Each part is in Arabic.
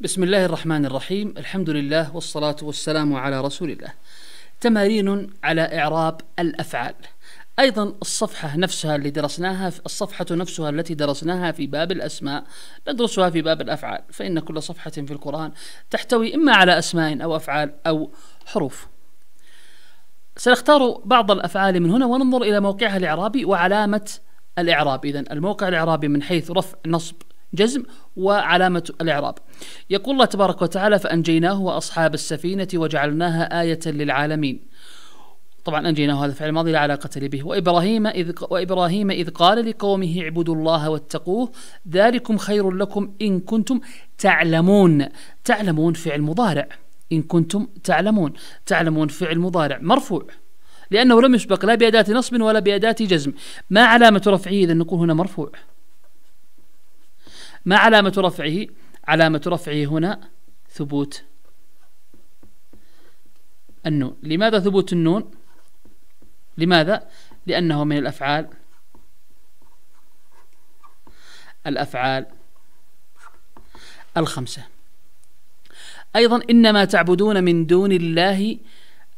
بسم الله الرحمن الرحيم الحمد لله والصلاة والسلام على رسول الله تمارين على إعراب الأفعال أيضا الصفحة نفسها اللي درسناها الصفحة نفسها التي درسناها في باب الأسماء ندرسها في باب الأفعال فإن كل صفحة في القرآن تحتوي إما على أسماء أو أفعال أو حروف سنختار بعض الأفعال من هنا وننظر إلى موقعها الإعرابي وعلامة الإعراب إذا الموقع الإعرابي من حيث رفع نصب جزم وعلامة الإعراب يقول الله تبارك وتعالى فأنجيناه وأصحاب السفينة وجعلناها آية للعالمين طبعا أنجيناه هذا فعل ماضي لا علاقة لي به وإبراهيم إذ, وإبراهيم إذ قال لقومه اعبدوا الله واتقوه ذلكم خير لكم إن كنتم تعلمون تعلمون فعل مضارع إن كنتم تعلمون تعلمون فعل مضارع مرفوع لأنه لم يسبق لا بأداة نصب ولا بأداة جزم ما علامة رفعه إذا نقول هنا مرفوع ما علامة رفعه علامة رفعه هنا ثبوت النون لماذا ثبوت النون لماذا لأنه من الأفعال الأفعال الخمسة أيضا إنما تعبدون من دون الله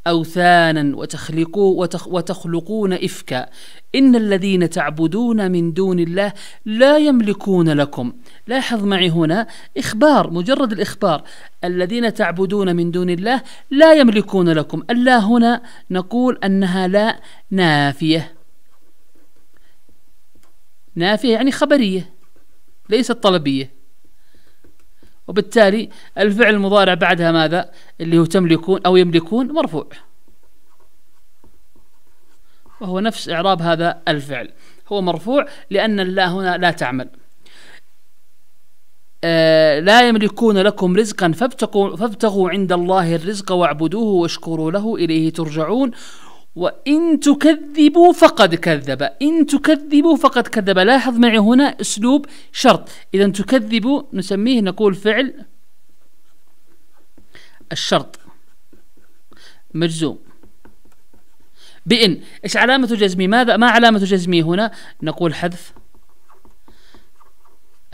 أوثانا وتخلقوا وتخلقون إفكا إن الذين تعبدون من دون الله لا يملكون لكم لاحظ معي هنا إخبار مجرد الإخبار الذين تعبدون من دون الله لا يملكون لكم ألا هنا نقول أنها لا نافية نافية يعني خبرية ليست طلبية وبالتالي الفعل المضارع بعدها ماذا اللي هو تملكون أو يملكون مرفوع وهو نفس إعراب هذا الفعل هو مرفوع لأن لا هنا لا تعمل آه لا يملكون لكم رزقا فابتغوا, فابتغوا عند الله الرزق واعبدوه واشكروا له إليه ترجعون وإن تكذبوا فقد كذب إن تكذبوا فقد كذب لاحظ معي هنا أسلوب شرط إذا تكذبوا نسميه نقول فعل الشرط مجزوم بإن إيش علامة جزمي ماذا ما علامة جزمي هنا نقول حذف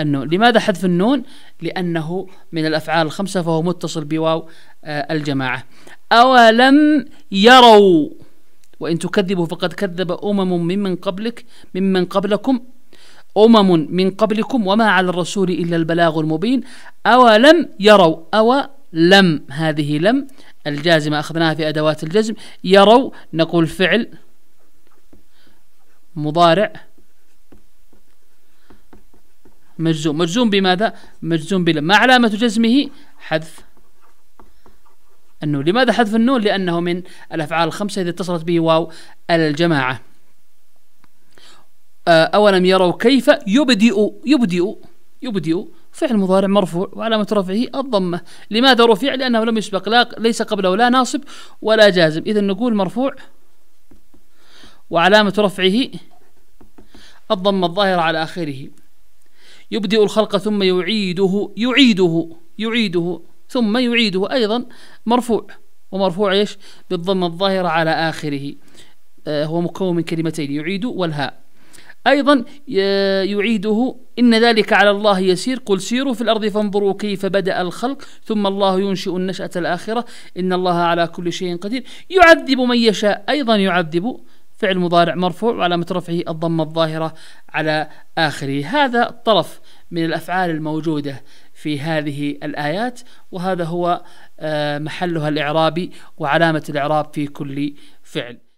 النون لماذا حذف النون لأنه من الأفعال الخمسة فهو متصل بواو آه، الجماعة أولم يروا وإن تكذبوا فقد كذب أمم ممن قبلك ممن قبلكم أمم من قبلكم وما على الرسول إلا البلاغ المبين أولم يروا أو لم هذه لم الجازمة أخذناها في أدوات الجزم يروا نقول فعل مضارع مجزوم مجزوم بماذا؟ مجزوم بلم ما علامة جزمه؟ حذف النون لماذا حذف النون لأنه من الأفعال الخمسة إذا اتصلت به واو الجماعة آه، أولم يروا كيف يبدئ يبدئ يبدئ فعل مضارع مرفوع وعلامة رفعه الضمة لماذا رفع لأنه لم يسبق لا ليس قبله لا ناصب ولا جازم إذا نقول مرفوع وعلامة رفعه الضمة الظاهرة على آخره يبدئ الخلق ثم يعيده يعيده يعيده ثم يعيده أيضا مرفوع ومرفوع ايش؟ بالضمه الظاهره على اخره آه هو مكون من كلمتين يعيد والهاء ايضا يعيده ان ذلك على الله يسير قل سيروا في الارض فانظروا كيف بدا الخلق ثم الله ينشئ النشاه الاخره ان الله على كل شيء قدير يعذب من يشاء ايضا يعذب فعل مضارع مرفوع وعلامه رفعه الضمه الظاهره على اخره هذا طرف من الافعال الموجوده في هذه الايات وهذا هو آه، محلها الاعرابي وعلامه الاعراب في كل فعل